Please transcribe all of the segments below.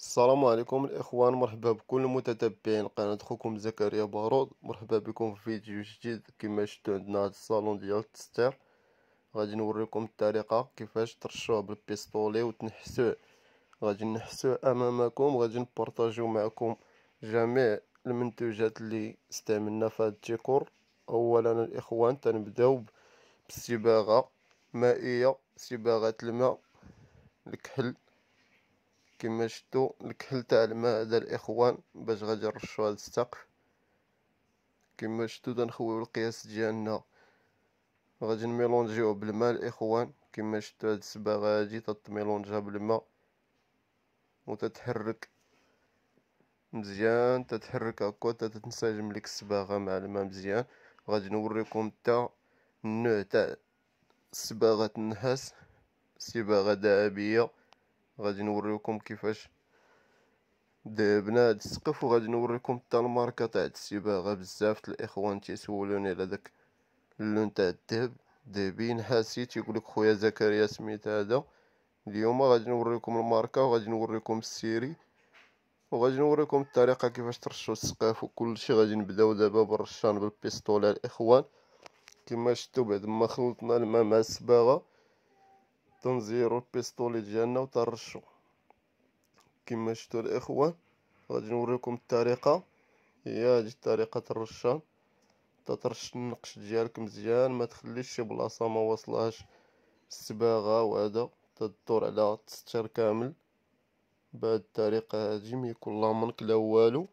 السلام عليكم الاخوان مرحبا بكل متتبعين قناة خوكم زكريا بارود مرحبا بكم في فيديو جديد كما شفتوا عندنا هاد الصالون ديال التستير غادي نوريكم الطريقة كيفاش ترشوه بالبيستولي وتنحسوه غادي نحسوه امامكم غادي نبارطاجيو معكم جميع المنتوجات اللي استعملنا في هاد التيكور اولا الاخوان تنبداو بالصباغه مائية صباغة الماء الكحل كما شتو الكحل تاع الماء هذا الاخوان باش غادي نرشو على السقف كما شتو تنخويو القياس ديالنا غادي نميلونجيوه بالماء الاخوان كما شتو هاد الصباغه هادي تتميلونجها بالماء وتتحرك مزيان تتحرك هكا تتنسجم لك الصباغه مع الماء مزيان غادي نوريكم تا النوع تاع صباغه النحاس صباغه ذهبيه غادي نوريكم كيفاش دابنا هاد السقف وغادي نوريكم حتى الماركه تاع الصباغه بزاف الاخوان تيسولوني على داك اللون تاع الذهب دابين نحاسي تيقول لك خويا زكريا سميت هذا اليوم غادي نوريكم الماركه وغادي نوريكم السيري وغادي نوريكم الطريقه كيفاش ترشوا وكل شيء غادي نبداو دابا بالرشان بالبيستوله الاخوان كما شفتوا بعد ما خلطنا الماء مع الصباغه تنزيرو البيستولي ديالنا وترشو كما شفتوا الاخوان غادي نوريكم الطريقه هي هذه الطريقه الرشه تترش النقش ديالك مزيان ما تخليش شي بلاصه ما وصلهاش الصباغه وهذا تدور على التستير كامل بهاد الطريقه هادي ما يكون لا منك لا والو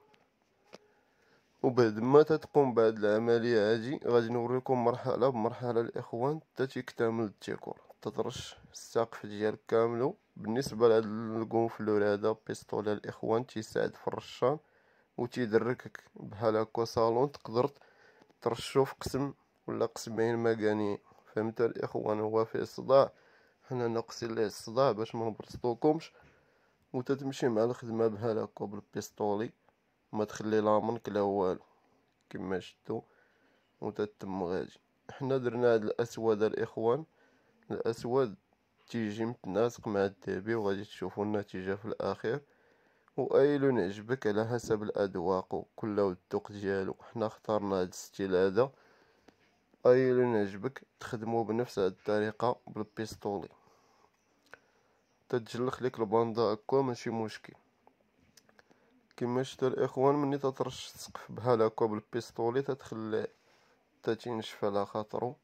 وبعد ما تتقوم بهاد العمليه هادي غادي نوريكم مرحله بمرحله الاخوان حتى تيكتمل التيكور تطرش السقف ديالك كاملو بالنسبه لهاد القنفلور هذا بيسطول الاخوان تيساعد في الرشان وتيدركك بحال هكا صالون تقدر ترشو في قسم ولا قسمين مجاني فهمت الاخوان هو فيه الصداع حنا ناقصين ليه الصداع باش ما نبرصطوكمش وتتمشي مع الخدمه بحال هكا بالبيستولي ما تخلي لا منك لا والو كما شفتو وتتم غادي حنا درنا هاد الاسود الاخوان الأسود تيجي متناسق مع الذهبي وغادي تشوفو النتيجة في الأخير وأي لون يعجبك على حسب الأذواق وكل الدوق ديالو حنا اخترنا هاد الستيل هذا أي لون يعجبك تخدمو بنفس هاد الطريقة بالبيستولي تتجلخ ليك الباندا هكا ماشي مشكل كما شفت الاخوان مني تترش السقف بحال هكا بالبيستولي تتخليه تتنشف على خاطرو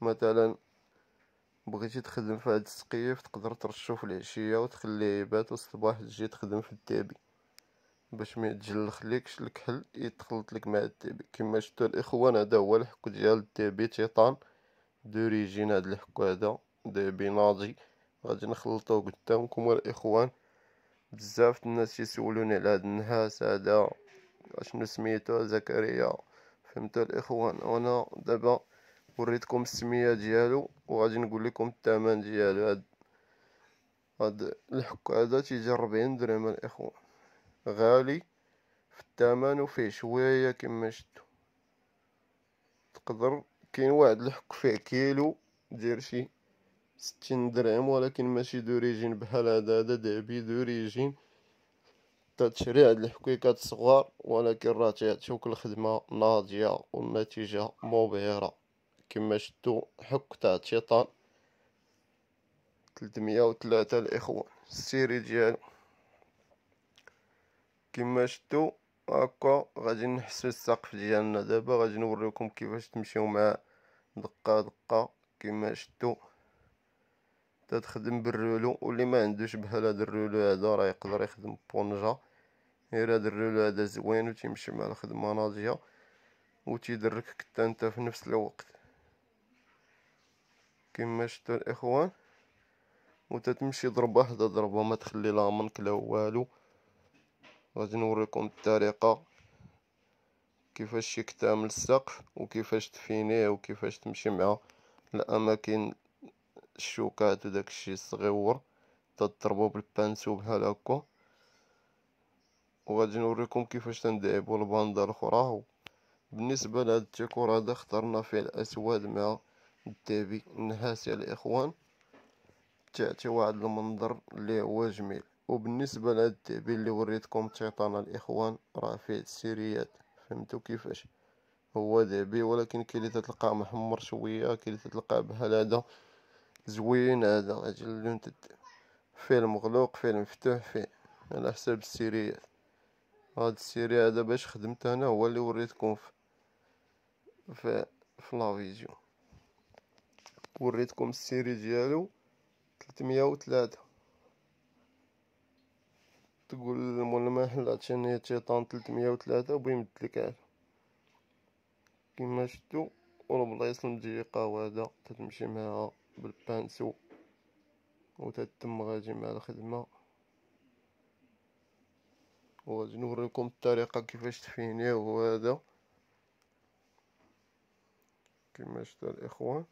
مثلا بغيتي تخدم في هاد السقيف تقدر ترشو في العشيه وتخليه يبات والصباح تجي تخدم في التابي باش ما يتجلخ ليكش الكحل يتخلط لك مع التابي كما شفتوا الاخوان هذا هو الحك ديال التابي تيطان دوريجين هاد الحك هذا دابي ناضي غادي نخلطو قدامكم الاخوان بزاف الناس يسولوني على هاد النحاس هذا اشنو سميتو زكريا فهمتوا الاخوان وانا دابا وريتكم السميه ديالو وغادي نقول لكم الثمن ديالو هاد هاد الحك هذا تيجي 40 درهم الاخوان غالي في الثمن وفيه شويه كما شفتوا تقدر كاين واحد الحك فيه كيلو دير شي 60 درهم ولكن ماشي دوريجين بحال هذا هذا دعبي دوريجين تتشري هاد الحكيكات الصغار ولكن راه تيعطيوك الخدمه ناضيه والنتيجه مبهره كما شتو حك تاع الشيطان تلتمية وتلاتة الاخوان السيري ديالو كما شتو هكا غادي نحسو السقف ديالنا دابا غادي نوريكم كيفاش تمشيو مع دقة دقة كما شتو تخدم بالرولو واللي ما عندوش بحال هاد الرولو هذا راه يقدر يخدم بونجا غير هاد الرولو هذا زوين وتيمشي مع الخدمه ناضيه وتيدركك حتى انت في نفس الوقت كما شتو الاخوان وتتمشي ضربة حدا ضربة ما تخلي لا منك لا والو غادي نوريكم الطريقة كيفاش يكتمل السقف وكيفاش تفينيه وكيفاش تمشي مع الاماكن الشوكات وداكشي الصغيور تضربو بالبانسو بحال هكا وغادي نوريكم كيفاش تندعبو الباندا الاخرى بالنسبه لهاد التيكور هذا اخترنا فيه الاسود مع دابي النحاس يا الاخوان تعطي واحد المنظر اللي هو جميل وبالنسبه لهاد التعبير اللي وريتكم تيطانا الاخوان راه فيه السيريات فهمتوا كيفاش هو دابي ولكن كي تلقاه محمر شويه كي تلقاه بحال هذا زوين هذا اجل اللون تد فيه المغلوق فيه المفتوح فيه على حساب السيريات هاد السيري هذا باش خدمت انا هو اللي وريتكم في في, في لا وريتكم السيري ديالو 303 تقول الملمح عطيني تيطان 303 وبيمد لك عاد كيما شتو والبلايص المضيقة هدا تتمشي معاها بالبانسو وتتم غادي مع الخدمة وغادي نوريكم الطريقة كيفاش تفينيه وهذا كما شتو الاخوان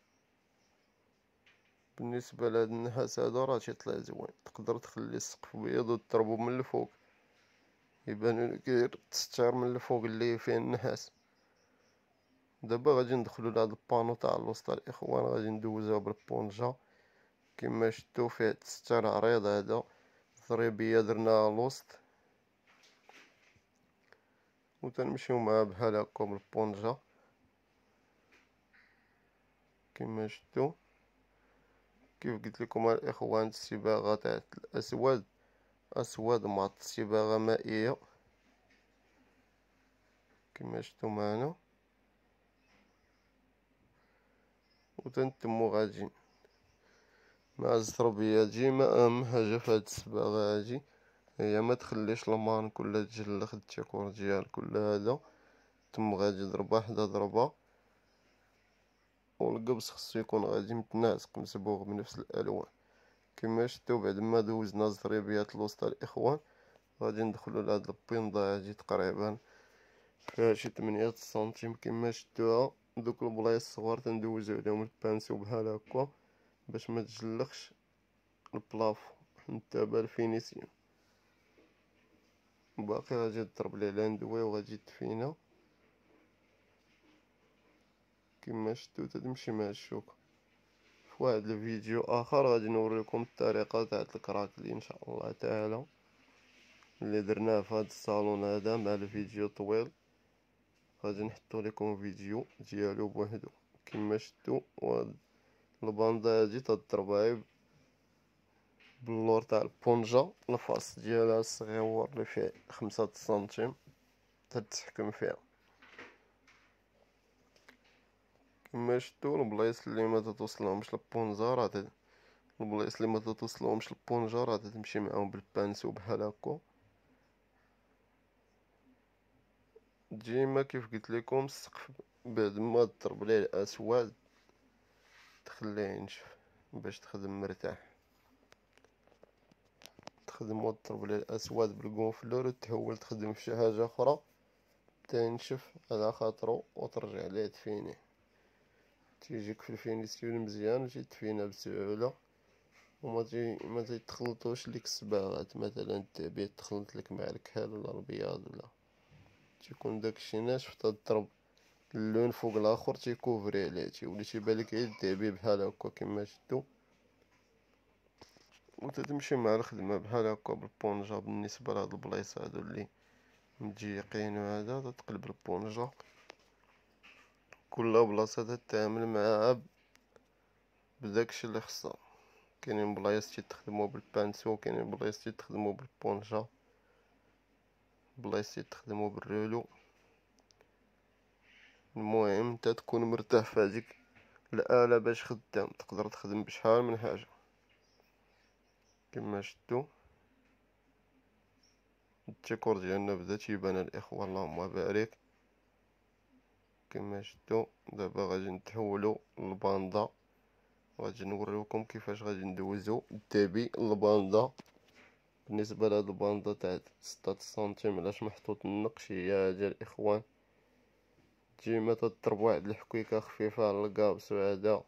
بالنسبه لهاد النحاس هذا راه تيطلع زوين تقدر تخلي السقف بيض وتضربو من الفوق يبانو لك غير تستار من الفوق اللي فيه النحاس دابا غادي ندخلو لهاد البانو تاع الوسط الاخوان غادي ندوزها بالبونجا كما شتو فيه تستار عريض هذا ضريبيه درناها الوسط و تنمشيو معاه بحال هكا بالبونجا كما شتو كيف قلت لكم الاخوان الصباغه تاع الاسود اسود مع صباغه مائيه كما شفتوا معنا وتنتمو غادي مع الزربيه تجي ما اهم حاجه في هاد الصباغه هادي هي ما تخليش المان كلها تجلخ التيكور ديال كل هذا تم غادي ضربه حدا ضربه والقبص خصو يكون غادي متناسق مصبوغ بنفس الالوان كما شتو بعد ما دوزنا الزريبيات الوسطى الاخوان غادي ندخلو لهاد البيندا هادي تقريبا فيها شي 8 سنتيم كما شتوها دوك البلايص الصغار تندوزو عليهم البانسو بحال هكا باش ما تجلخش البلافو حتى بالفينيسيون باقي غادي تضرب لي لاندوي وغادي تفينا كما شفتو تتمشي مع الشوكة في واحد الفيديو اخر غادي نوريكم الطريقه تاع الكراكلي ان شاء الله تعالى اللي درناه في هذا الصالون هذا مع الفيديو طويل غادي نحطو لكم فيديو ديالو بوحدو كما شفتو وهاد الباندا هادي تضرب باللور تاع البونجا الفاس ديالها صغيور اللي فيه خمسة سنتيم تتحكم فيها شتو البلايص اللي ما تتوصلهمش البونزا البلايص اللي ما تتوصلهمش البونجا راه تمشي معاهم بالبانسو بحال هاكا، ديما كيف قلت لكم السقف بعد ما تضرب ليه الاسود تخليه ينشف باش تخدم مرتاح تخدم وتضرب ليه الاسود و تحول تخدم في شي حاجه اخرى تا ينشف على خاطرو وترجع ليه تفينيه تيجيك في الفينيسيون مزيان تفينا بسهولة وما تي ما تخلطوش ليك الصباغات مثلا التعبير تخلط لك مع الكحل ولا الابيض ولا تيكون داكشي ناشف تضرب اللون فوق الاخر تيكوفري عليه تيولي تيبان لك غير التعبير بحال هكا كيما شدو وتتمشي مع الخدمه بحال هكا بالبونجا بالنسبه لهاد البلايص هادو اللي متجيقين وهذا تتقلب البونجا كل بلاصة تتعامل معاها بداكشي اللي خصها كاينين بلايص تيتخدمو بالبانسو كاينين بلايص تيتخدمو بالبونجا بلايص تيتخدمو بالرولو المهم نتا تكون مرتاح في هذيك الآلة باش خدام تقدر تخدم بشحال من حاجة كما شتو التيكور ديالنا بدا تيبان الاخوه اللهم بارك كما شفتوا دابا غادي نتحولوا للباندا غادي نوريكم كيفاش غادي ندوزو الدبي للباندا بالنسبه لهاد الباندا تاع 6 سنتيم علاش محطوط النقش هي ديال الاخوان ديما تضرب واحد الحكيكه خفيفه على القابس وهذا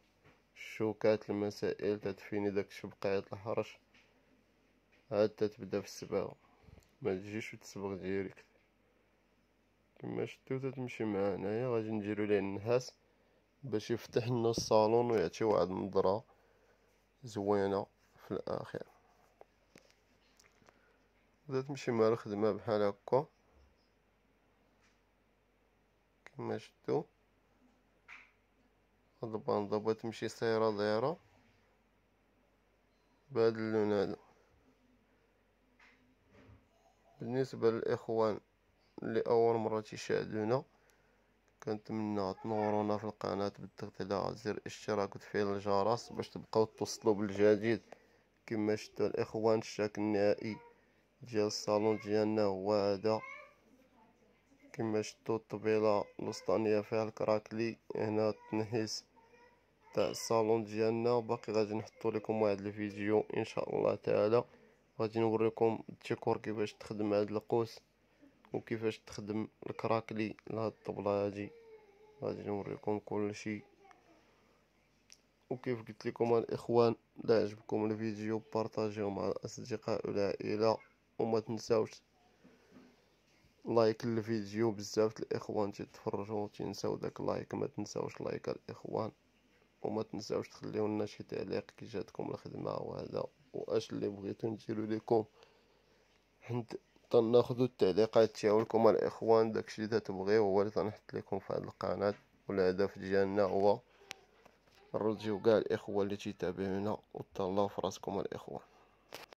الشوكات المسائل تدفيني داك الشبقيات الحرش عاد تتبدا في الصباغه ما تجيش وتصبغ ديريكت كما شتو تتمشي هنايا غادي نديرو ليه النحاس باش يفتح لنا الصالون ويعطي واحد النظره زوينه في الاخير بدات تمشي مع الخدمه بحال هكا كما شتو هاد الباندا بغات تمشي سايره دايره بهاد اللون هذا بالنسبه للاخوان لأول مرة تشاهدونا كنتمنى تنورونا في القناة بالضغط على زر الاشتراك وتفعيل الجرس باش تبقاو توصلوا بالجديد كما شتو الاخوان الشاك النهائي ديال الصالون ديالنا هو هذا كما شتو الطبيلة الوسطانية فيها الكراكلي هنا تنهيس تاع الصالون ديالنا باقي غادي نحطو لكم واحد الفيديو ان شاء الله تعالى غادي نوريكم التيكور كيفاش تخدم هاد القوس وكيفاش تخدم الكراكلي لهاد الطبلة هادي غادي نوريكم كلشي وكيف قلت لكم الاخوان لا عجبكم الفيديو بارطاجيو مع الاصدقاء والعائله وما تنساوش لايك للفيديو بزاف الاخوان تتفرجوا وتنساو داك لايك ما تنساوش لايك الاخوان وما تنساوش تخليو لنا شي تعليق كي جاتكم الخدمه وهذا واش اللي بغيتو نديرو لكم حنت تناخذوا التعليقات تاعولكم الاخوان داكشي اللي تبغيو هو اللي تنحط لكم في هذه القناه والهدف ديالنا هو نرجو كاع الاخوه اللي تيتابعونا وتهلاو في راسكم الاخوان